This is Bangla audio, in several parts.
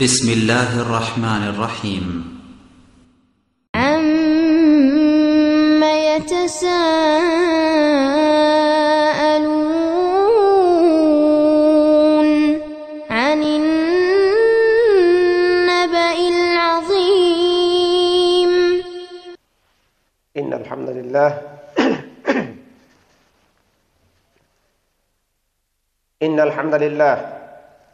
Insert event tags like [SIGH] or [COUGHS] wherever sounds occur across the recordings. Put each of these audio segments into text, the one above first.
بسم الله الرحمن الرحيم عم يتساءلون عن النبأ العظيم إن الحمد لله [COUGHS] إن الحمد لله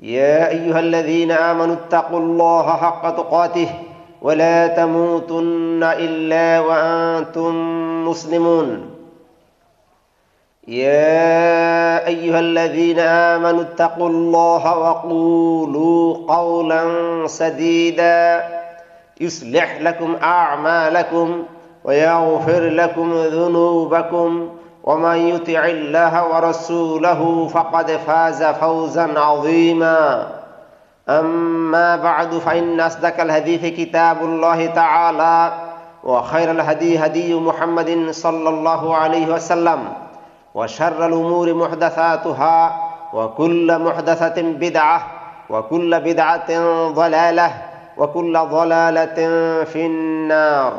يا ايها الذين امنوا اتقوا الله حق تقاته ولا تموتن الا وانتم مسلمون يا ايها الذين امنوا اتقوا الله وقولوا قولا سديدا يصلح لكم اعمالكم ويغفر لكم ذنوبكم ومن يطع الله ورسوله فقد فاز فوزا عظيما أما بعد فإن أصدق الحديث كتاب الله تعالى وخير الهدي هدي محمد صلى الله عليه وسلم وشر الأمور محدثاتها وكل محدثة بدعة وكل بدعة ضلالة وكل ضلالة في النار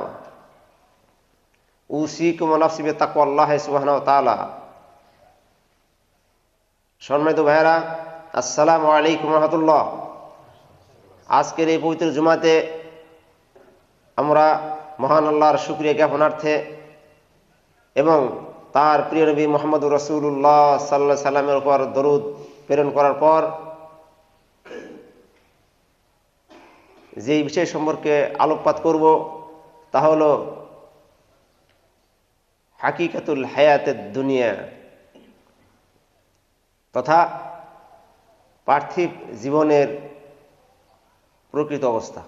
সম্মানিত ভাইরা আসসালামু আলাইকুম রহমতুল্লাহ আজকের এই পবিত্র জুমাতে আমরা মহান আল্লাহর শুক্রিয়া জ্ঞাপনার্থে এবং তার প্রিয় নবী মোহাম্মদ রসুল্লাহ সাল্লা সাল্লামের উপর দরুদ প্রেরণ করার পর যেই বিষয় সম্পর্কে আলোকপাত করব তা হলো হাকিকাতুল হায়াতের দুনিয়া তথা পার্থিব জীবনের প্রকৃত অবস্থা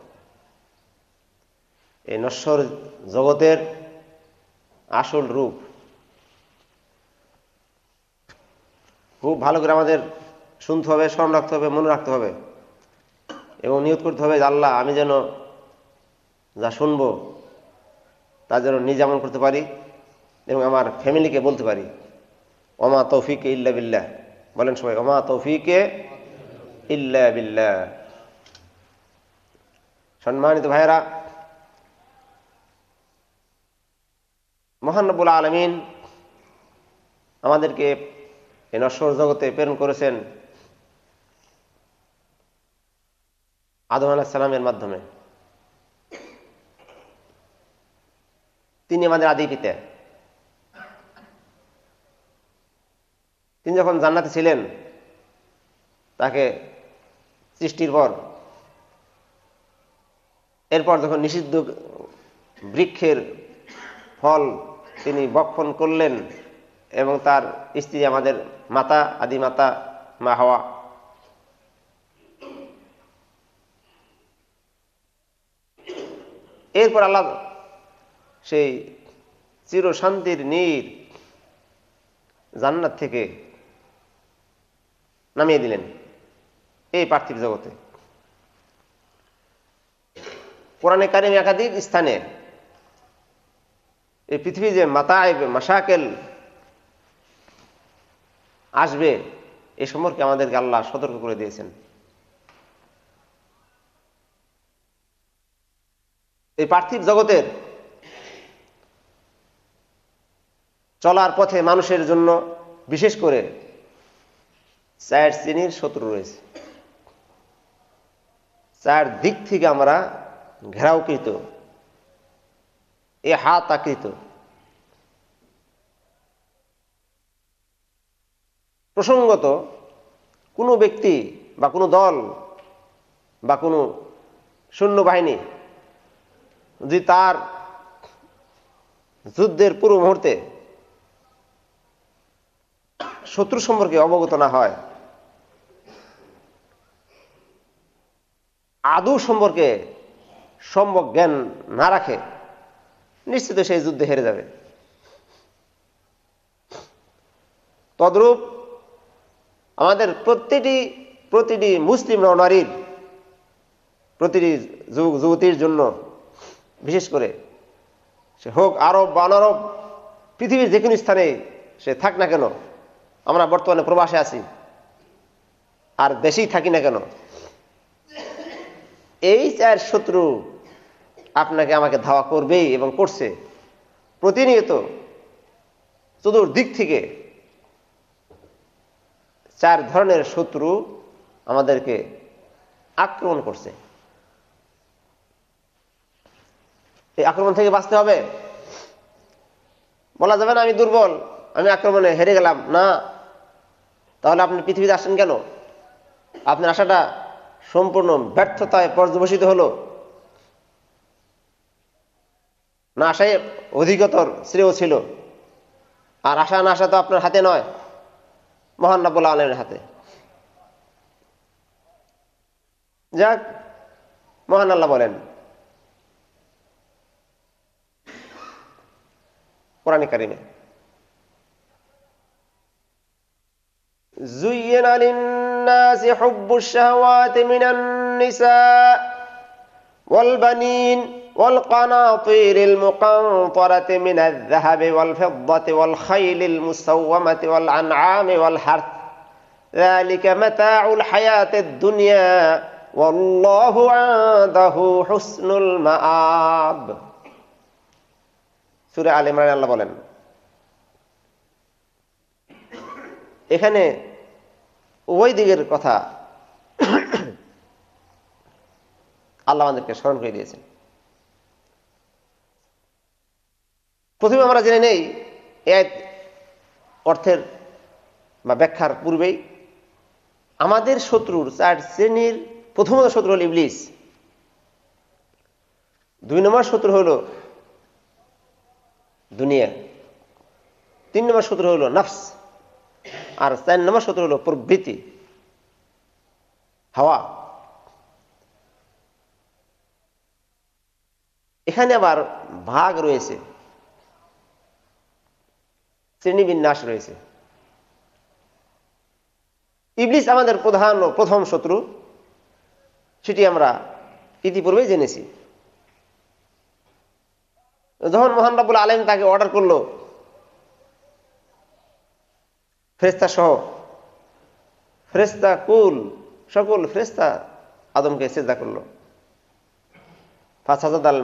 এই নশ্বর জগতের আসল রূপ খুব ভালো করে আমাদের শুনতে হবে স্মরণ রাখতে হবে মনে রাখতে হবে এবং নিয়োগ করতে হবে আল্লাহ আমি যেন যা শুনবো তা যেন নিজ আমল করতে পারি এবং আমার ফ্যামিলিকে বলতে পারি অমা তৌফিকে ইল্লা বিল্লাহ বলেন সবাই অমা তৌফিকে ইল্লা বিল্লাহ সম্মানিত ভাইরা মহানবুল আলমিন আমাদেরকে এই নশ্বর জগতে প্রেরণ করেছেন আদম আলাহ সালামের মাধ্যমে তিনি আমাদের আদি পিতা তিনি যখন জান্নাতে ছিলেন তাকে সৃষ্টির পর এরপর যখন নিষিদ্ধ বৃক্ষের ফল তিনি বক্ষণ করলেন এবং তার স্ত্রী আমাদের মাতা আদি মাতা মা হওয়া এরপর আল্লাহ সেই চির শান্তির নীর জান্নাত থেকে নামিয়ে দিলেন এই পার্থিব জগতে কোরআনে কারিম একাধিক স্থানে এই পৃথিবী যে মাতায়ব মাসাকেল আসবে এ সম্পর্কে আমাদেরকে আল্লাহ সতর্ক করে দিয়েছেন এই পার্থিব জগতের চলার পথে মানুষের জন্য বিশেষ করে চার শ্রেণীর শত্রু রয়েছে চার দিক থেকে আমরা ঘেরাওকৃত এ হাত আকৃত প্রসঙ্গত কোনো ব্যক্তি বা কোনো দল বা কোনো সৈন্যবাহিনী যদি তার যুদ্ধের পূর্ব মুহূর্তে শত্রু সম্পর্কে অবগত না হয় আদৌ সম্পর্কে সম্ভব জ্ঞান না রাখে নিশ্চিত সেই যুদ্ধে হেরে যাবে তদ্রূপ আমাদের প্রতিটি প্রতিটি মুসলিম নরনারীর প্রতিটি যুবক যুবতীর জন্য বিশেষ করে সে হোক আরব বা অনারব পৃথিবীর যে কোনো স্থানে সে থাক না কেন আমরা বর্তমানে প্রবাসে আছি আর দেশেই থাকি না কেন এই চার শত্রু আপনাকে আমাকে ধাওয়া করবেই এবং করছে প্রতিনিয়ত চতুর্দিক থেকে চার ধরনের শত্রু আমাদেরকে আক্রমণ করছে এই আক্রমণ থেকে বাঁচতে হবে বলা যাবে না আমি দুর্বল আমি আক্রমণে হেরে গেলাম না তাহলে আপনি পৃথিবীতে আসেন কেন আপনার আশাটা সম্পূর্ণ ব্যর্থতায় পর্যবসিত হল না আশায় অধিকতর শ্রেয় ছিল আর আশা না আশা তো আপনার হাতে নয় মহান রাবুল আলমের হাতে যাক মহান আল্লাহ বলেন কোরআন কারিমে زين للناس حب الشهوات من النساء والبنين والقناطير المقنطرة من الذهب والفضة والخيل المسومة والأنعام والحرث ذلك متاع الحياة الدنيا والله عنده حسن المآب سورة آل عمران الله বলেন এখানে উভয় দিকের কথা আল্লাহ আমাদেরকে স্মরণ করে দিয়েছেন প্রথমে আমরা জেনে নেই এক অর্থের বা ব্যাখ্যার পূর্বেই আমাদের শত্রুর চার শ্রেণীর প্রথমত শত্রু হল ইবলিস দুই নম্বর শত্রু হল দুনিয়া তিন নম্বর শত্রু হল নফস আর চার নম্বর শত্রু হলো প্রবৃতি হাওয়া এখানে আবার ভাগ রয়েছে শ্রেণীবিন্যাস রয়েছে ইবলিস আমাদের প্রধান ও প্রথম শত্রু সেটি আমরা ইতিপূর্বে জেনেছি যখন মোহান রাবুল আলম তাকে অর্ডার করলো ফ্রেস্তা সহ ফ্রেস্তা কুল সকল ফ্রেস্তা আদমকে সেজা করলো ফাঁসাদ আল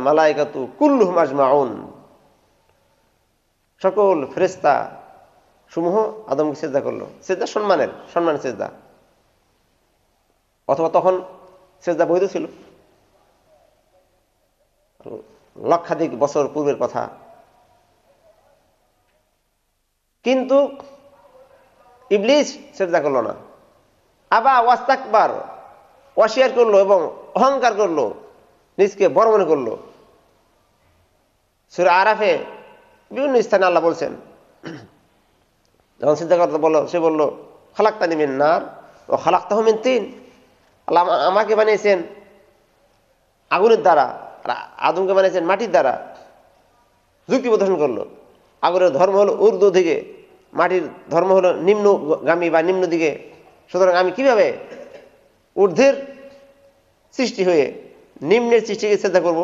কুল হুমাজ মাউন সকল ফ্রেস্তা সমূহ আদমকে চেষ্টা করল চেষ্টা সম্মানের সম্মান চেষ্টা অথবা তখন চেষ্টা বৈধ ছিল লক্ষাধিক বছর পূর্বের কথা কিন্তু ইবলিস সেজদা করলো না আবা ওয়াস্তাকবার অস্বীকার করলো এবং অহংকার করলো নিজকে বড় মনে করলো সুর আরাফে বিভিন্ন স্থানে আল্লাহ বলছেন যখন সিদ্ধা করতে বললো সে বললো খালাক্তা নিবেন নার ও খালাক্তা তাহমিন তিন আল্লাহ আমাকে বানিয়েছেন আগুনের দ্বারা আর আদমকে বানিয়েছেন মাটির দ্বারা যুক্তি প্রদর্শন করলো আগুনের ধর্ম হলো উর্দু থেকে মাটির ধর্ম হলো নিম্নগামী বা নিম্ন দিকে সুতরাং আমি কিভাবে ঊর্ধ্বের সৃষ্টি হয়ে নিম্নের সৃষ্টিকে শ্রদ্ধা করব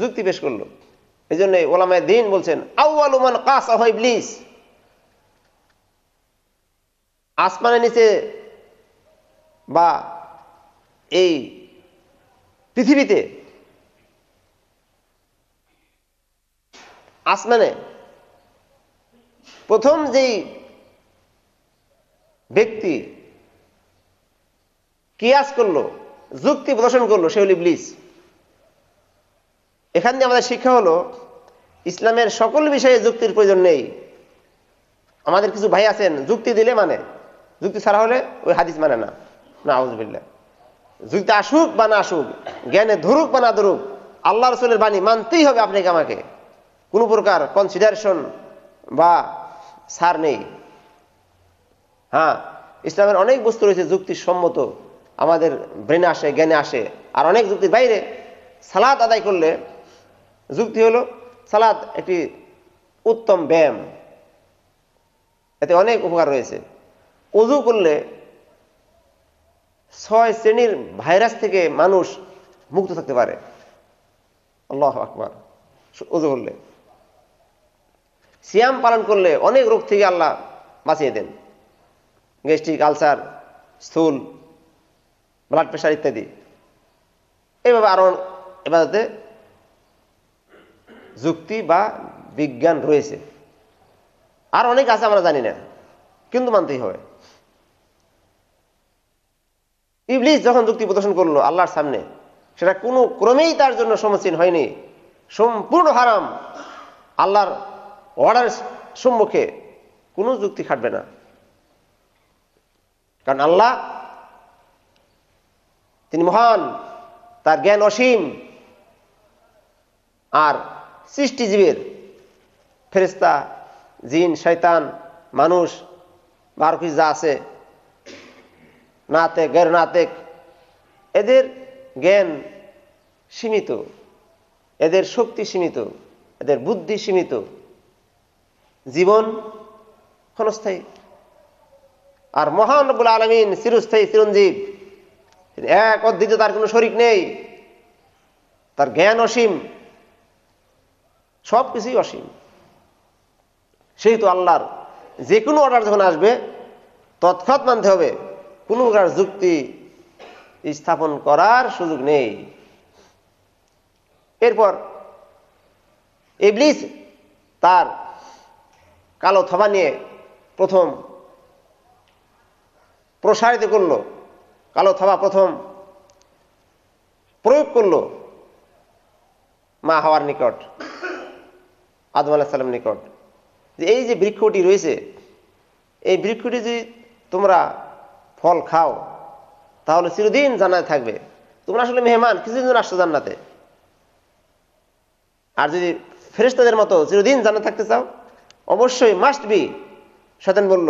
যুক্তি পেশ করলো এই জন্য ওলামায় দিন বলছেন আউআলুমান কাস আহ ইবলিস আসমানের নিচে বা এই পৃথিবীতে আসমানে প্রথম যেই ব্যক্তি কিয়াস করলো যুক্তি প্রদর্শন করলো সে হল ইবলিস এখান দিয়ে আমাদের শিক্ষা হলো ইসলামের সকল বিষয়ে যুক্তির প্রয়োজন নেই আমাদের কিছু ভাই আছেন যুক্তি দিলে মানে যুক্তি ছাড়া হলে ওই হাদিস মানে না না যুক্তি আসুক বা না আসুক জ্ঞানে ধরুক বা না ধরুক আল্লাহ রসুলের বাণী মানতেই হবে আপনাকে আমাকে কোনো প্রকার কনসিডারেশন বা সার নেই হ্যাঁ ইসলামের অনেক বস্তু রয়েছে যুক্তিসম্মত আমাদের ব্রেনে আসে জ্ঞানে আসে আর অনেক যুক্তির বাইরে সালাদ আদায় করলে যুক্তি হলো সালাদ একটি উত্তম ব্যায়াম এতে অনেক উপকার রয়েছে অজু করলে ছয় শ্রেণীর ভাইরাস থেকে মানুষ মুক্ত থাকতে পারে আল্লাহ আকবার অজু করলে সিয়াম পালন করলে অনেক রোগ থেকে আল্লাহ বাঁচিয়ে দেন গ্যাস্ট্রিক আলসার স্থূল ব্লাড প্রেশার ইত্যাদি এভাবে আরও এবারতে যুক্তি বা বিজ্ঞান রয়েছে আর অনেক আছে আমরা জানি না কিন্তু মানতেই হবে ইবলিস যখন যুক্তি প্রদর্শন করলো আল্লাহর সামনে সেটা কোনো ক্রমেই তার জন্য সমস্যীন হয়নি সম্পূর্ণ হারাম আল্লাহর অর্ডারের সম্মুখে কোনো যুক্তি খাটবে না কারণ আল্লাহ তিনি মহান তার জ্ঞান অসীম আর সৃষ্টিজীবীর ফেরিস্তা জিন শৈতান মানুষ বারো কিছু যা আছে নাতে গের নাতেক এদের জ্ঞান সীমিত এদের শক্তি সীমিত এদের বুদ্ধি সীমিত জীবন ক্ষণস্থায়ী আর মহান রব্বুল আলমিন চিরস্থায়ী চিরঞ্জীব এক অদ্বিতীয় তার কোনো শরিক নেই তার জ্ঞান অসীম সব কিছুই অসীম সেই তো আল্লাহর যে কোনো অর্ডার যখন আসবে তৎক্ষৎ মানতে হবে কোনো প্রকার যুক্তি স্থাপন করার সুযোগ নেই এরপর এবলিস তার কালো থাবা নিয়ে প্রথম প্রসারিত করল কালো থাবা প্রথম প্রয়োগ করল মা হওয়ার নিকট আদম আলাহ সাল্লাম নিকট যে এই যে বৃক্ষটি রয়েছে এই বৃক্ষটি যদি তোমরা ফল খাও তাহলে চিরদিন জানায় থাকবে তোমরা আসলে মেহমান কিছুদিন আসছো জান্নাতে আর যদি ফেরেস্তাদের মতো চিরদিন জানা থাকতে চাও অবশ্যই মাস্ট বি শয়তান বলল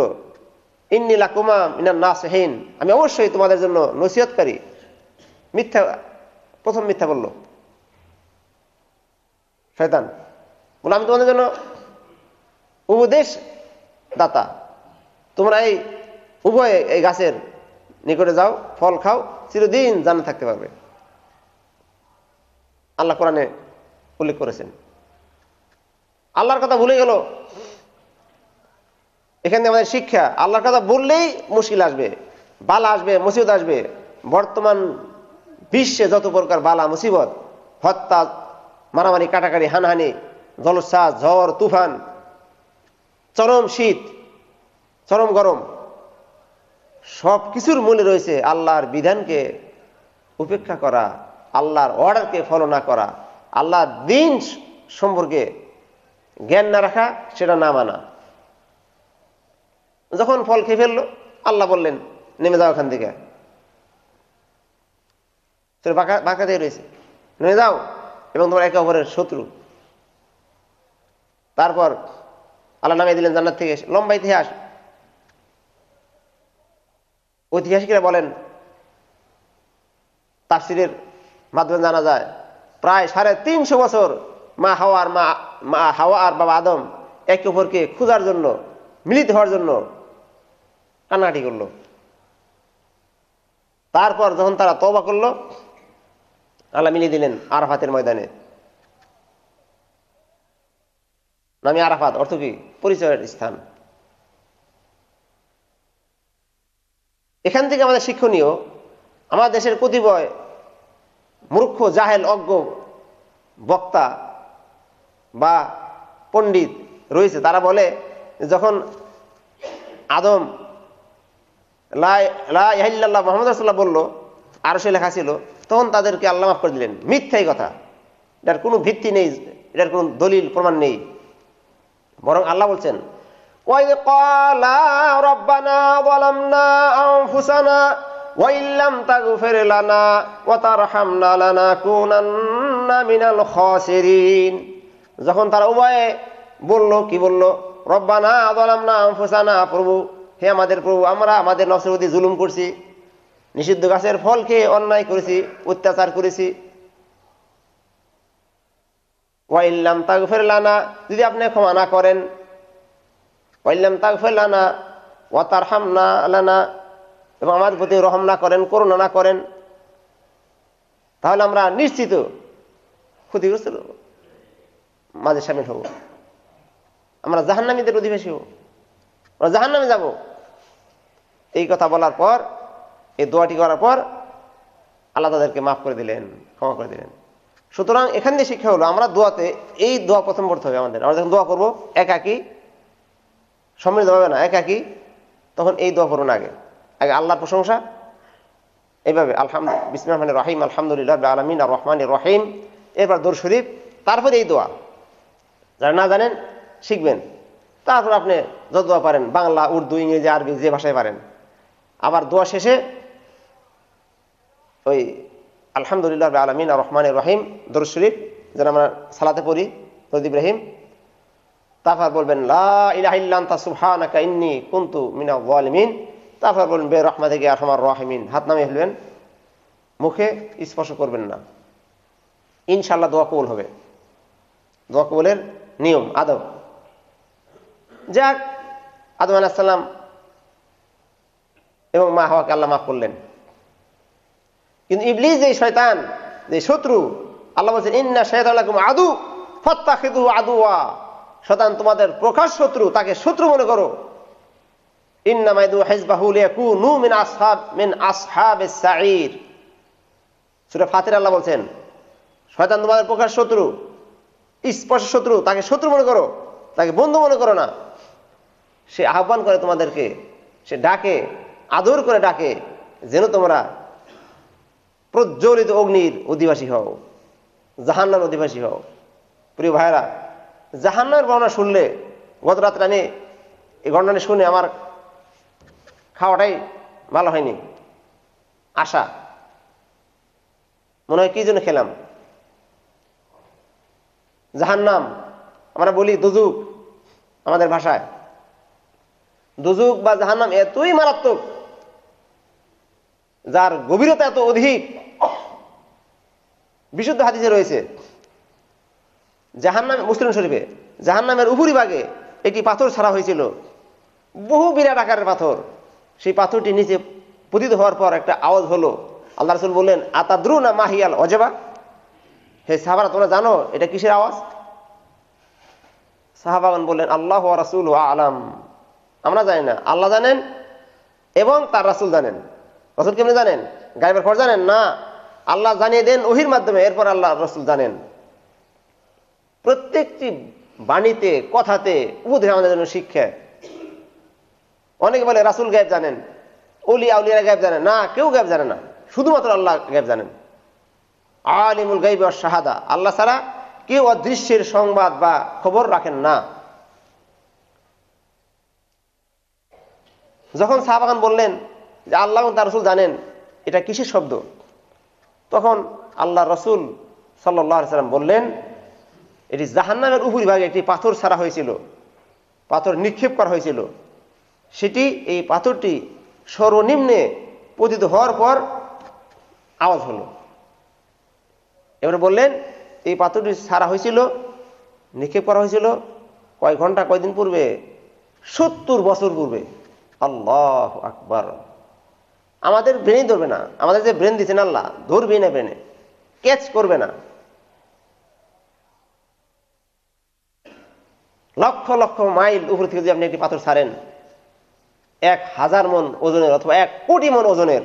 ইন্নি লাকুমা মিনার নাসহীন আমি অবশ্যই তোমাদের জন্য নসিহতকারী মিথ্যা প্রথম মিথ্যা বলল শয়তান বলো আমি তোমাদের জন্য উপদেশ দাতা তোমরা এই উভয়ে এই গাছের নিকটে যাও ফল খাও চিরদিন জানা থাকতে পারবে আল্লাহ কোরআনে উল্লেখ করেছেন আল্লাহর কথা ভুলে গেল এখানে আমাদের শিক্ষা আল্লাহর কথা বললেই মুশকিল আসবে বালা আসবে মুসিবত আসবে বর্তমান বিশ্বে যত প্রকার বালা মুসিবত হত্যা মারামারি কাটাকাটি হানহানি জলোচ্ছ্বাস ঝড় তুফান চরম শীত চরম গরম সব কিছুর মূলে রয়েছে আল্লাহর বিধানকে উপেক্ষা করা আল্লাহর অর্ডারকে ফলো না করা আল্লাহর দিন সম্পর্কে জ্ঞান না রাখা সেটা না মানা যখন ফল খেয়ে ফেললো আল্লাহ বললেন নেমে যাও ওখান থেকে তোর বাঁকা বাঁকা দিয়ে রয়েছে নেমে যাও এবং তোমার একে অপরের শত্রু তারপর আল্লাহ নামিয়ে দিলেন জান্নার থেকে লম্বা ইতিহাস ঐতিহাসিকরা বলেন তাফসিরের মাধ্যমে জানা যায় প্রায় সাড়ে তিনশো বছর মা হাওয়া আর মা মা হাওয়া আর বাবা আদম একে অপরকে খোঁজার জন্য মিলিত হওয়ার জন্য কান্নাটি করলো তারপর যখন তারা তবা করলো আল্লাহ মিলিয়ে দিলেন আরাফাতের ময়দানে নামে আরাফাত অর্থ কি পরিচয়ের স্থান এখান থেকে আমাদের শিক্ষণীয় আমাদের দেশের কতিপয় মূর্খ জাহেল অজ্ঞ বক্তা বা পণ্ডিত রয়েছে তারা বলে যখন আদম লাহিল্লাহ মোহাম্মদ রাসুল্লাহ বললো আর সে লেখা ছিল তখন তাদেরকে আল্লাহ মাফ করে দিলেন মিথ্যাই কথা এটার কোনো ভিত্তি নেই এটার কোনো দলিল প্রমাণ নেই বরং আল্লাহ বলছেন যখন তারা উভয়ে বলল কি বলল রব্বানা না أنفسنا প্রভু হে আমাদের প্রভু আমরা আমাদের নফসের প্রতি জুলুম করছি নিষিদ্ধ গাছের ফল খেয়ে অন্যায় করেছি অত্যাচার করেছি ওয়াইল্লাম তাগ ফেরলানা যদি আপনি ক্ষমা না করেন ওয়াইল্লাম তাগফের লানা ওয়াতার হামনা আলানা এবং আমাদের প্রতি রহম না করেন করুণা না করেন তাহলে আমরা নিশ্চিত ক্ষতিগ্রস্ত মাঝে সামিল হব আমরা জাহান্নামীদের অধিবেশী হব আমরা জাহান্নামে যাবো এই কথা বলার পর এই দোয়াটি করার পর আল্লাহ তাদেরকে মাফ করে দিলেন ক্ষমা করে দিলেন সুতরাং এখান দিয়ে শিক্ষা হলো আমরা দোয়াতে এই দোয়া প্রথম পড়তে হবে আমাদের আমরা যখন দোয়া করবো একাকি সম্মিলিত হবে না একাকি তখন এই দোয়া করুন আগে আগে আল্লাহর প্রশংসা এইভাবে আলহামদ বিসমান রহিম আলহামদুলিল্লাহ আলমিন আর রহমান রহিম এরপর দোর শরীফ তারপরে এই দোয়া যারা না জানেন শিখবেন তারপর আপনি যত দোয়া পারেন বাংলা উর্দু ইংরেজি আরবি যে ভাষায় পারেন আবার দোয়া শেষে ওই আলহামদুলিল্লাহ আলমিন আর রহমান রহিম দরুদ শরীফ যেন আমরা সালাতে পড়ি দরুদ ইব্রাহিম তারপর বলবেন লাহানি কুন্তু মিনা তারপর বলবেন বে রহমা থেকে আরহমার রহমিন হাত নামিয়ে ফেলবেন মুখে স্পর্শ করবেন না ইনশাল্লাহ দোয়া কবুল হবে দোয়া কবুলের নিয়ম আদব যাক আদম আলাহিসাল্লাম এবং মা হওয়াকে আল্লাহ মাফ করলেন কিন্তু ইবলি যে শয়তান যে শত্রু আল্লাহ বলছেন ইন্না শয়তালাকুম আদু ফত্তাখিদু আদুয়া শতান তোমাদের প্রকাশ শত্রু তাকে শত্রু মনে করো ইন্না মাইদু মিন আসহাব মিন আসহাব ফাতির আল্লাহ বলছেন শয়তান তোমাদের প্রকাশ শত্রু শত্রু তাকে শত্রু মনে করো তাকে বন্ধু মনে করো না সে আহ্বান করে তোমাদেরকে সে ডাকে আদর করে ডাকে যেন তোমরা প্রজ্বলিত অগ্নির অধিবাসী হও জাহান্নার অধিবাসী হও প্রিয় ভাইরা জাহান্নার বর্ণনা শুনলে গত রাত্রে আমি এই ঘটনাটি শুনে আমার খাওয়াটাই ভালো হয়নি আশা মনে হয় কি জন্য খেলাম জাহান্নাম আমরা বলি দুজুক আমাদের ভাষায় দুজুক বা জাহান্নাম এতই মারাত্মক যার গভীরতা এত অধিক বিশুদ্ধ হাদিসে রয়েছে জাহান্নামে মুসলিম শরীফে জাহান্নামের উপরি ভাগে একটি পাথর ছাড়া হয়েছিল বহু বিরাট আকারের পাথর সেই পাথরটি নিচে পতিত হওয়ার পর একটা আওয়াজ হলো আল্লাহ রসুল বললেন আতাদ্রু না মাহিয়াল অজেবা হে সাহাবারা তোমরা জানো এটা কিসের আওয়াজ সাহাবাগান বললেন আল্লাহ রাসুল আলাম আমরা জানি না আল্লাহ জানেন এবং তার রাসুল জানেন রসুল কেমনি জানেন গাইবের খবর জানেন না আল্লাহ জানিয়ে দেন ওহির মাধ্যমে এরপর আল্লাহ রসুল জানেন প্রত্যেকটি বাণীতে কথাতে উধে আমাদের জন্য শিক্ষা অনেকে বলে রাসুল গায়েব জানেন অলি আউলিয়ারা গায়েব জানেন না কেউ গায়েব জানে না শুধুমাত্র আল্লাহ গায়েব জানেন আলিমুল গাইব শাহাদা আল্লাহ ছাড়া কেউ অদৃশ্যের সংবাদ বা খবর রাখেন না যখন সাহাবাগান বললেন যে আল্লাহ তার রসুল জানেন এটা কিসের শব্দ তখন আল্লাহ রসুল সাল্লাহ সাল্লাম বললেন এটি জাহান্নামের উপরিভাগে একটি পাথর ছাড়া হয়েছিল পাথর নিক্ষেপ করা হয়েছিল সেটি এই পাথরটি সর্বনিম্নে পতিত হওয়ার পর আওয়াজ হলো এবার বললেন এই পাথরটি ছাড়া হয়েছিল নিক্ষেপ করা হয়েছিল কয় ঘন্টা কয়দিন পূর্বে সত্তর বছর পূর্বে আল্লাহ আকবর আমাদের ব্রেনই ধরবে না আমাদের যে ব্রেন দিচ্ছেন আল্লাহ ধরবে না ব্রেনে ক্যাচ করবে না লক্ষ লক্ষ মাইল উপর থেকে যদি আপনি একটি পাথর ছাড়েন এক হাজার মন ওজনের অথবা এক কোটি মন ওজনের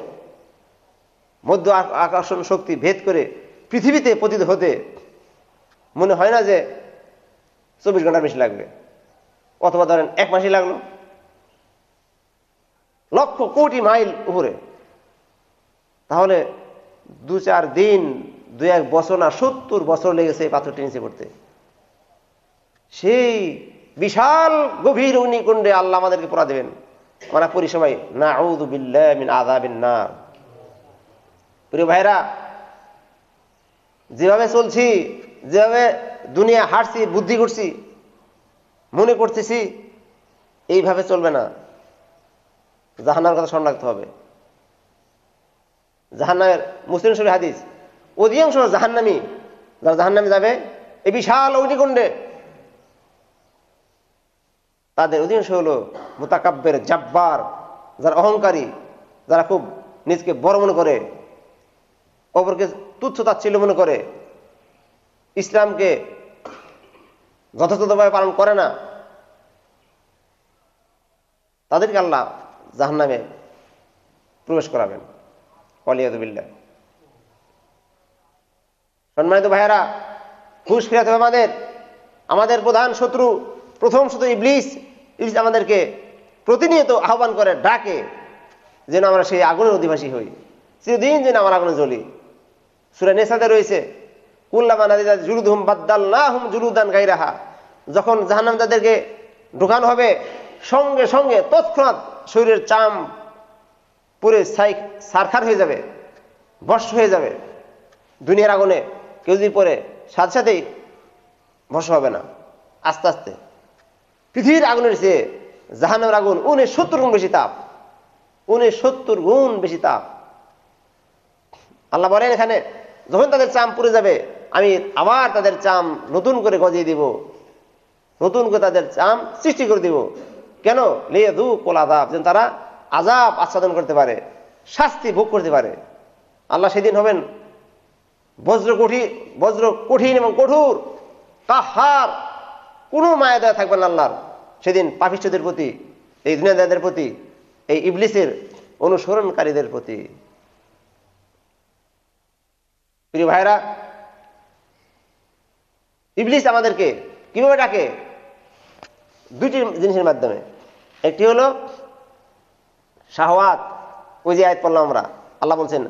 মধ্য আকর্ষণ শক্তি ভেদ করে পৃথিবীতে পতিত হতে মনে হয় না যে চব্বিশ ঘন্টা বেশি লাগবে অথবা ধরেন এক মাসই লাগলো লক্ষ কোটি মাইল উপরে তাহলে দু চার দিন দু এক বছর না সত্তর বছর লেগেছে পাথরটি নিচে পড়তে সেই বিশাল গভীর অগ্নিকুণ্ডে আল্লাহ আমাদেরকে পড়া দেবেন আমরা পড়ি সবাই না মিন আদাবিন না প্রিয় ভাইরা যেভাবে চলছি যেভাবে দুনিয়া হারছি বুদ্ধি করছি মনে করতেছি এইভাবে চলবে না জাহান্নামের কথা স্মরণ রাখতে হবে জাহান্নামের মুসলিম শরীর হাদিস অধিকাংশ জাহান্নামি যারা জাহান্নামে যাবে এই বিশাল অগ্নিকুণ্ডে তাদের অধিকাংশ হল মোতাকাব্যের জাব্বার যারা অহংকারী যারা খুব নিজকে বড় মনে করে অপরকে তুচ্ছ তাচ্ছিল্য মনে করে ইসলামকে যথাযথভাবে পালন করে না তাদেরকে আল্লাহ জাহান নামে প্রবেশ করাবেন অলিয়াদুবিল্লা সম্মানিত ভাইয়েরা হুশ ফিরাতে হবে আমাদের আমাদের প্রধান শত্রু প্রথম শত্রু ইবলিস ইবলিস আমাদেরকে প্রতিনিয়ত আহ্বান করে ডাকে যেন আমরা সেই আগুনের অধিবাসী হই চিরদিন যেন আমার আগুনে জ্বলি সুরা নেশাতে রয়েছে যখন জাহান্ন তাদেরকে ঢুকানো হবে সঙ্গে সঙ্গে তৎক্ষণাৎ শরীরের চাম পুরে সাই সারখার হয়ে যাবে বস হয়ে যাবে দুনিয়ার আগুনে কেউ যদি পরে সাথে সাথেই বস হবে না আস্তে আস্তে পৃথিবীর আগুনের চেয়ে জাহানোর আগুন উনি সত্তর গুণ বেশি তাপ উনি সত্তর গুণ বেশি তাপ আল্লাহ বলেন এখানে যখন তাদের চাম পুরে যাবে আমি আবার তাদের চাম নতুন করে গজিয়ে দিব নতুন করে তাদের চাম সৃষ্টি করে দিব কেন লিয়াদু কোল আদাব যেন তারা আজাব আচ্ছাদন করতে পারে শাস্তি ভোগ করতে পারে আল্লাহ সেদিন হবেন বজ্র কঠিন বজ্র কঠিন এবং কঠোর কাহার কোনো মায়া দয়া থাকবেন আল্লাহর সেদিন পাপিষ্টদের প্রতি এই দুনিয়াদের প্রতি এই ইবলিসের অনুসরণকারীদের প্রতি প্রিয় ভাইরা ইবলিস আমাদেরকে কিভাবে ডাকে দুইটি জিনিসের মাধ্যমে একটি হলো শাহওয়াত ওই যে আয়াত পড়লাম আমরা আল্লাহ বলছেন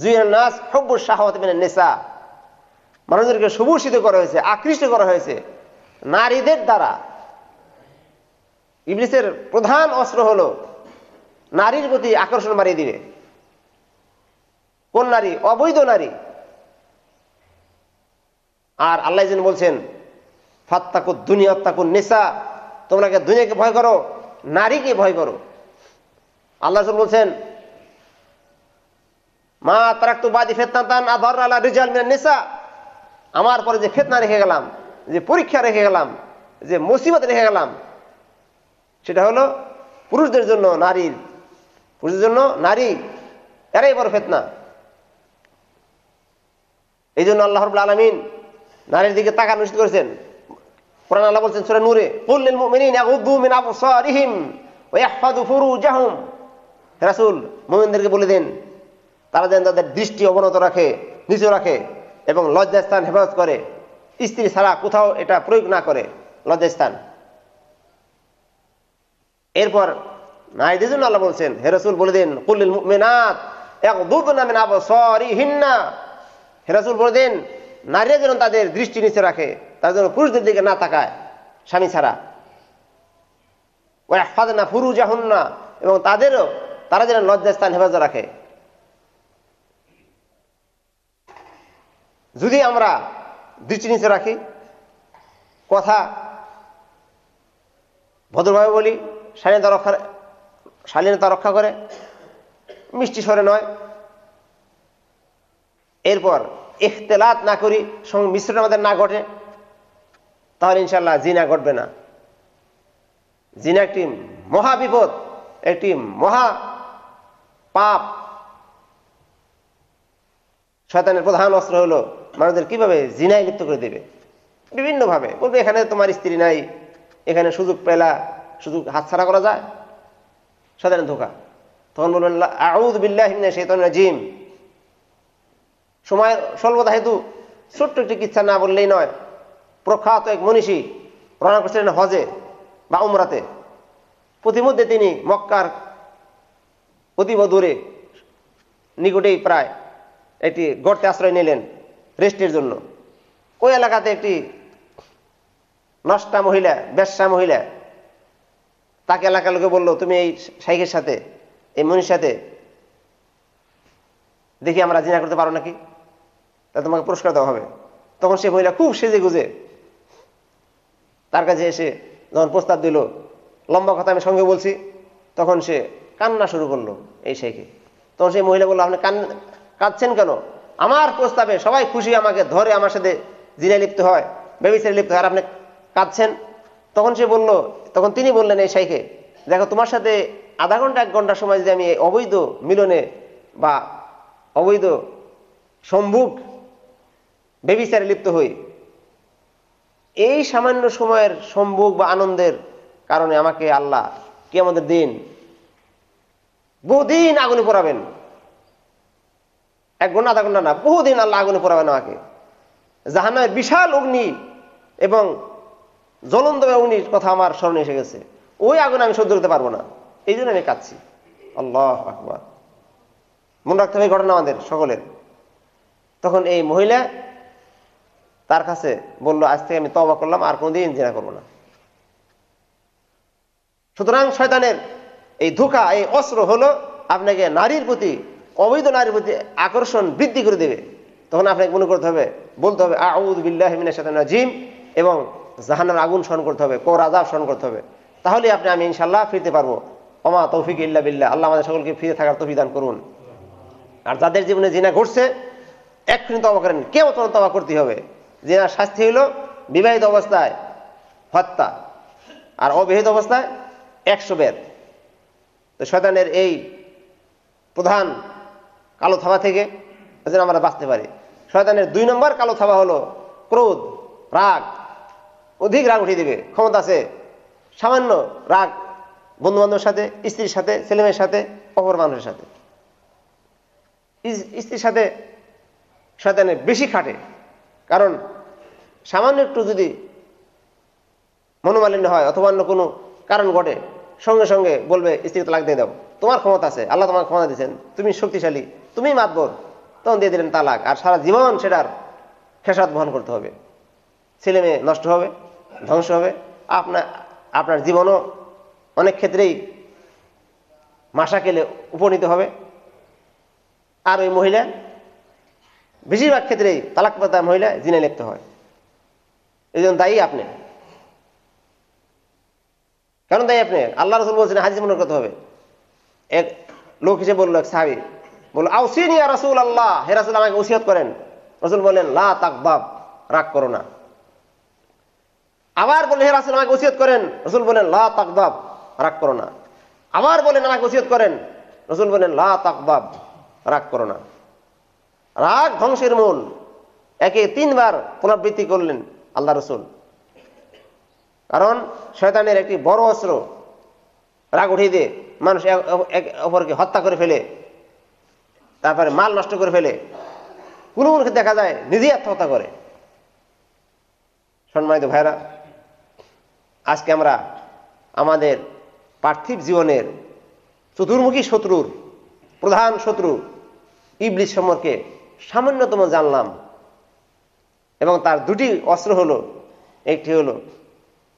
জুয়ের নাস হব্য শাহওয়াত মানে নেশা মানুষদেরকে সুভূষিত করা হয়েছে আকৃষ্ট করা হয়েছে নারীদের দ্বারা ইংলিশের প্রধান অস্ত্র হলো নারীর প্রতি আকর্ষণ বাড়িয়ে দিবে কোন নারী অবৈধ নারী আর আল্লাহ বলছেন ফাত্তাকুর দুনিয়া তাকুর নেশা তোমরা দুনিয়াকে ভয় করো নারীকে ভয় করো আল্লাহ বলছেন মা তারাক্তু বাদি ফেতনাতান আমার পরে যে ফেতনা রেখে গেলাম যে পরীক্ষা রেখে গেলাম যে মুসিবত রেখে গেলাম সেটা হলো পুরুষদের জন্য নারীর পুরুষদের জন্য নারী এরাই বড় ফেতনা এই জন্য আল্লাহরুল আলমিন নারীর দিকে তাকা নিশ্চিত করেছেন কোরআন আল্লাহ বলছেন সুরা নূরে কুল্লিল মুমিনিন ইয়াগুদ্দু মিন আবসারিহিম ওয়া ইয়াহফাযু ফুরুজাহুম রাসূল মুমিনদেরকে বলে দেন তারা যেন তাদের দৃষ্টি অবনত রাখে নিচু রাখে এবং লজ্জাস্থান হেফাজত করে স্ত্রী ছাড়া কোথাও এটা প্রয়োগ না করে লজ্জাস্থান এরপর নারীদের জন্য আল্লাহ বলছেন হে রসুল বলে দেন কুল্লিল মুমিনাত ইয়াগুদ্দুনা মিন আবসারিহিন্না হে হেরাসুল বলে দেন নারীরা যেন তাদের দৃষ্টি নিচে রাখে তার জন্য পুরুষদের দিকে না তাকায় স্বামী ছাড়া ওরা হাদ না ফুরু যাহন না এবং তাদেরও তারা যেন লজ্জাস্থান হেফাজত রাখে যদি আমরা দৃষ্টি নিচে রাখি কথা ভদ্রভাবে বলি স্বাধীনতা রক্ষা স্বাধীনতা রক্ষা করে মিষ্টি সরে নয় এরপর এখতেলাত না করি সঙ্গে মিশ্রণ আমাদের না ঘটে তাহলে ইনশাল্লাহ জিনা ঘটবে না জিনা একটি মহাবিপদ একটি মহা পাপ শয়তানের প্রধান অস্ত্র হল মানুষদের কিভাবে জিনায় লিপ্ত করে দেবে বিভিন্নভাবে বলবে এখানে তোমার স্ত্রী নাই এখানে সুযোগ পেলা সুযোগ হাতছাড়া করা যায় সাধারণ ধোকা তখন বলবেন আউদ বিল্লাহ শৈতন জিম সময় স্বল্পতা হেতু ছোট্ট একটি কিচ্ছা না বললেই নয় প্রখ্যাত এক মনীষী প্রণাম করছিলেন হজে বা উমরাতে প্রতিমধ্যে তিনি মক্কার অতিব দূরে নিকটেই প্রায় একটি গর্তে আশ্রয় নিলেন রেস্টের জন্য ওই এলাকাতে একটি নষ্টা মহিলা ব্যবসা মহিলা তাকে এলাকার লোকে বললো তুমি এই শাইখের সাথে এই মনির সাথে দেখি আমরা জিনা করতে পারো নাকি তা তোমাকে পুরস্কার দেওয়া হবে তখন সে মহিলা খুব সেজে গুজে তার কাছে এসে যখন প্রস্তাব দিল লম্বা কথা আমি সঙ্গে বলছি তখন সে কান্না শুরু করলো এই শেখে তখন সেই মহিলা বললো আপনি কান কাঁদছেন কেন আমার প্রস্তাবে সবাই খুশি আমাকে ধরে আমার সাথে জিনে লিপ্ত হয় ব্যবসায় লিপ্ত হয় আর আপনি কাঁদছেন তখন সে বলল তখন তিনি বললেন এই শাইখে দেখো তোমার সাথে আধা ঘন্টা এক ঘন্টা সময় যদি আমি অবৈধ মিলনে বা অবৈধ সম্ভুক বেবিচারে লিপ্ত হই এই সামান্য সময়ের সম্ভোগ বা আনন্দের কারণে আমাকে আল্লাহ কি আমাদের দিন বহুদিন আগুনে পড়াবেন এক ঘন্টা আধা ঘন্টা না বহুদিন আল্লাহ আগুনে পড়াবেন আমাকে জাহানায় বিশাল অগ্নি এবং জ্বলন্ত অগ্নির কথা আমার স্মরণে এসে গেছে ওই আগুন আমি সহ্য করতে পারবো না এই জন্য আমি কাঁদছি আল্লাহ আকবর মনে রাখতে হবে ঘটনা আমাদের সকলের তখন এই মহিলা তার কাছে বলল আজ থেকে আমি তবা করলাম আর কোনোদিন জিনা করবো না সুতরাং শয়তানের এই ধোকা এই অস্ত্র হলো আপনাকে নারীর প্রতি অবৈধ নারীর প্রতি আকর্ষণ বৃদ্ধি করে দেবে তখন আপনাকে মনে করতে হবে বলতে হবে আউদ বিল্লাহমিনা শতান জিম এবং জাহানার আগুন স্মরণ করতে হবে কোর আজাব স্মরণ করতে হবে তাহলে আপনি আমি ইনশাল্লাহ ফিরতে পারবো অমা তৌফিক ইল্লা বিল্লাহ আল্লাহ আমাদের সকলকে ফিরে থাকার তৌফিক দান করুন আর যাদের জীবনে জিনা ঘটছে এক্ষুনি তবা করেন কেউ তবা করতে হবে জেনার শাস্তি হইল বিবাহিত অবস্থায় হত্যা আর অবিবাহিত অবস্থায় একশো বেদ তো শয়তানের এই প্রধান কালো থাবা থেকে যেন আমরা বাঁচতে পারি শয়তানের দুই নম্বর কালো থাবা হলো ক্রোধ রাগ অধিক রাগ উঠিয়ে দেবে ক্ষমতা আছে সামান্য রাগ বন্ধু বান্ধবের সাথে স্ত্রীর সাথে ছেলেমেয়ের সাথে অপর মানুষের সাথে স্ত্রীর সাথে শয়তানের বেশি খাটে কারণ সামান্য একটু যদি মনোমালিন্য হয় অথবা অন্য কোনো কারণ ঘটে সঙ্গে সঙ্গে বলবে স্ত্রী তালাক দিয়ে দাও তোমার ক্ষমতা আছে আল্লাহ তোমার ক্ষমতা দিয়েছেন তুমি শক্তিশালী তুমি মাতবর তখন দিয়ে দিলেন তালাক আর সারা জীবন সেটার ফেসাদ বহন করতে হবে ছেলে মেয়ে নষ্ট হবে ধ্বংস হবে আপনার আপনার জীবনও অনেক ক্ষেত্রেই মাসা কেলে উপনীত হবে আর ওই মহিলা বেশিরভাগ ক্ষেত্রে তালাক প্রতা মহিলা জিনে লিপ্ত হয় এই জন্য দায়ী আপনি কেন দায়ী আপনি আল্লাহ রসুল বলছেন হাজিজ মনে করতে হবে এক লোক হিসেবে বললো এক সাহাবি বললো আউসিনিয়া রসুল আল্লাহ হে রাসুল আমাকে ওসিয়ত করেন রসুল বললেন লা তাকবাব রাগ করো না আবার বলে হে রাসুল আমাকে ওসিয়ত করেন রসুল বলেন লা তাকবাব রাগ করো না আবার বলেন আমাকে ওসিয়ত করেন রসুল বলেন লা তাকবাব রাগ করো না রাগ ধ্বংসের মূল একে তিনবার পুনরাবৃত্তি করলেন আল্লাহ রসুল কারণ শয়তানের একটি বড় অস্ত্র রাগ উঠিয়ে দিয়ে মানুষ এক অপরকে হত্যা করে ফেলে তারপরে মাল নষ্ট করে ফেলে কোনো কোনো দেখা যায় নিজেই আত্মহত্যা করে সম্মানিত ভাইরা আজকে আমরা আমাদের পার্থিব জীবনের চতুর্মুখী শত্রুর প্রধান শত্রু ইবলিশ সম্পর্কে সামান্যতম জানলাম এবং তার দুটি অস্ত্র হলো একটি হলো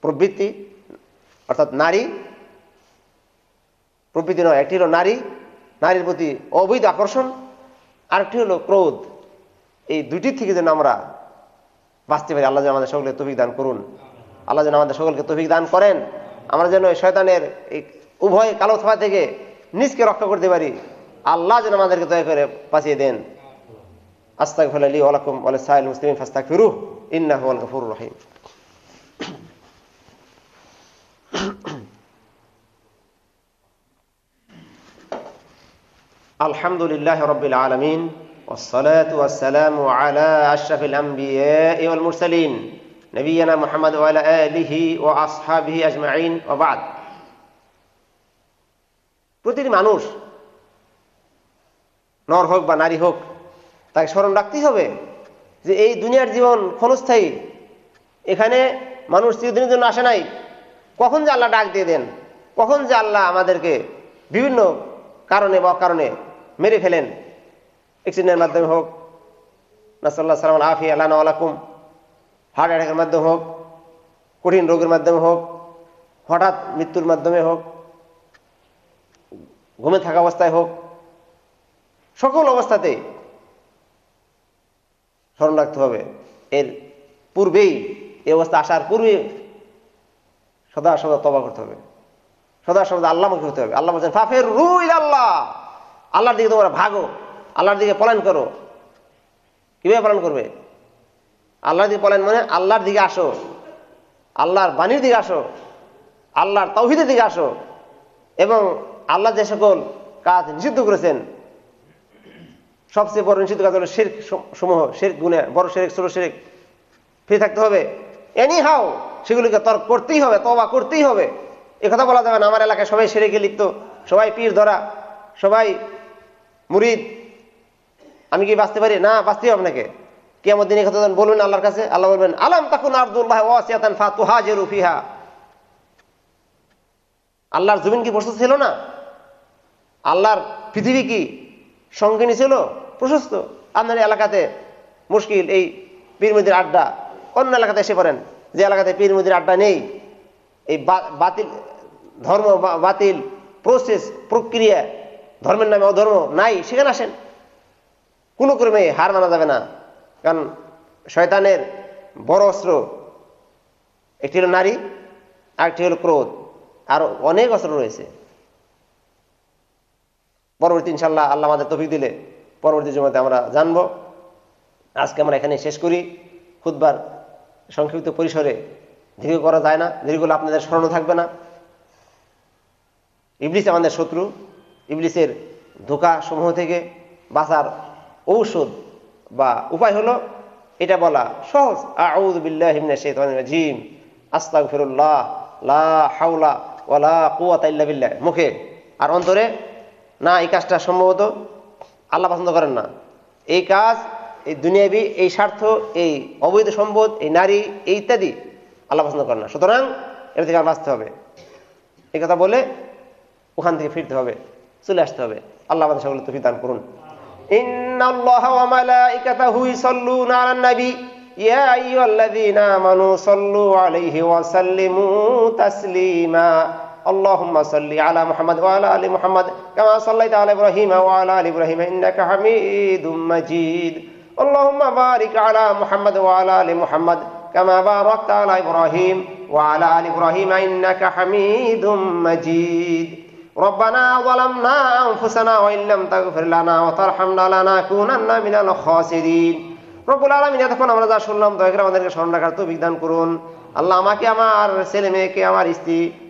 প্রবৃত্তি অর্থাৎ নারী প্রবৃত্তি নয় একটি হল নারী নারীর প্রতি অবৈধ আকর্ষণ আরেকটি হলো ক্রোধ এই দুটি থেকে যেন আমরা বাঁচতে পারি আল্লাহ যেন আমাদের সকলকে তফিক দান করুন আল্লাহ যেন আমাদের সকলকে তফিক দান করেন আমরা যেন শয়তানের এই উভয় কালো থাকা থেকে নিজকে রক্ষা করতে পারি আল্লাহ যেন আমাদেরকে দয়া করে বাঁচিয়ে দেন أستغفر لي ولكم ولسائر المسلمين فاستغفروه إنه هو الغفور الرحيم [COUGHS] الحمد لله رب العالمين والصلاة والسلام على أشرف الأنبياء والمرسلين نبينا محمد وعلى آله وأصحابه أجمعين وبعد প্রতিটি মানুষ নর হোক বা নারী হোক তাকে স্মরণ রাখতেই হবে যে এই দুনিয়ার জীবন ক্ষণস্থায়ী এখানে মানুষ চিরদিনের জন্য আসে নাই কখন যে আল্লাহ ডাক দিয়ে দেন কখন যে আল্লাহ আমাদেরকে বিভিন্ন কারণে বা কারণে মেরে ফেলেন অ্যাক্সিডেন্টের মাধ্যমে হোক নাসাল্লাহ সালাম আফি আল্লাহ আলাকুম হার্ট অ্যাটাকের মাধ্যমে হোক কঠিন রোগের মাধ্যমে হোক হঠাৎ মৃত্যুর মাধ্যমে হোক ঘুমে থাকা অবস্থায় হোক সকল অবস্থাতেই স্মরণ রাখতে হবে এর পূর্বেই এই অবস্থা আসার পূর্বে সদা সদা তবা করতে হবে সদা সদা আল্লাহমুখী হতে হবে আল্লাহ বলছেন ফাফের আল্লাহ আল্লাহর দিকে তোমরা ভাগো আল্লাহর দিকে পলায়ন করো কীভাবে পালন করবে আল্লাহর দিকে পলায়ন মানে আল্লাহর দিকে আসো আল্লাহর বাণীর দিকে আসো আল্লাহর তৌহিদের দিকে আসো এবং আল্লাহ যে সকল কাজ নিষিদ্ধ করেছেন সবচেয়ে বড় নিষিদ্ধ কাজ হল শের সমূহ শের গুণে বড় শেরেক ছোট শেরেক ফ্রি থাকতে হবে এনি হাও সেগুলিকে তর্ক করতেই হবে তবা করতেই হবে কথা বলা যাবে না আমার এলাকায় সবাই সেরেকে লিপ্ত সবাই পীর ধরা সবাই মুরিদ আমি কি বাঁচতে পারি না বাঁচতে হবে আপনাকে আমার দিনে কথা বলবেন আল্লাহর কাছে আল্লাহ বলবেন আলাম তাকুন আব্দুল্লাহ ওয়াসিয়াতান ফাতুহা জেরুফিহা আল্লাহর জমিন কি বসে ছিল না আল্লাহর পৃথিবী কি সঙ্গে ছিল প্রশস্ত আপনার এলাকাতে মুশকিল এই পীর মুদির আড্ডা অন্য এলাকাতে এসে পড়েন যে এলাকাতে পীর মুদির আড্ডা নেই এই বাতিল ধর্ম বাতিল প্রসেস প্রক্রিয়া ধর্মের নামে অধর্ম নাই সেখানে আসেন কোনো ক্রমে হার মানা যাবে না কারণ শয়তানের বড় অস্ত্র একটি হলো নারী আরেকটি হলো ক্রোধ আর অনেক অস্ত্র রয়েছে পরবর্তী ইনশাল্লাহ আল্লাহ আমাদের তফিক দিলে পরবর্তী জমাতে আমরা জানব আজকে আমরা এখানে শেষ করি খুদবার সংক্ষিপ্ত পরিসরে দীর্ঘ করা যায় না দীর্ঘগুলো আপনাদের স্মরণও থাকবে না ইবলিস আমাদের শত্রু ইবলিসের ধোকা সমূহ থেকে বাঁচার ঔষধ বা উপায় হলো এটা বলা সহজ আউদ আস্তাক ফিরুল্লাহ লা হাওলা ওয়ালা কুয়াত মুখে আর অন্তরে না এই কাজটা সম্ভবত আল্লাহ পছন্দ করেন না এই কাজ এই দুনিয়াবি এই স্বার্থ এই অবৈধ সম্পদ এই নারী এই ইত্যাদি আল্লাহ পছন্দ করেন না সুতরাং এটা থেকে আর বাঁচতে হবে এই কথা বলে ওখান থেকে ফিরতে হবে চলে আসতে হবে আল্লাহ আমাদের সকলে তুফি দান করুন إن আল্লাহুম্মা সাল্লি আলা মুহাম্মাদ ওয়া আলা আলি মুহাম্মাদ কামা সাল্লাইতা আলা ইব্রাহিম ওয়া আলা আলি ইব্রাহিম ইন্নাকা মাজিদ আল্লাহুম্মা বারিক আলা মুহাম্মাদ ওয়া আলি মুহাম্মাদ কামা বারাকতা আলা ইব্রাহিম ওয়া আলা আলি মাজিদ রব্বানা যালামনা আনফুসানা ওয়া ইল্লাম তাগফির লানা ওয়া তারহামনা লানাকুনান্না আমরা যা শুনলাম দয়া করে আমাদেরকে স্মরণ রাখার তৌফিক দান করুন আল্লাহ আমাকে আমার ছেলে মেয়েকে আমার স্ত্রী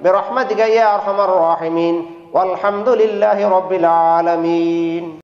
برحمتك يا أرحم الراحمين والحمد لله رب العالمين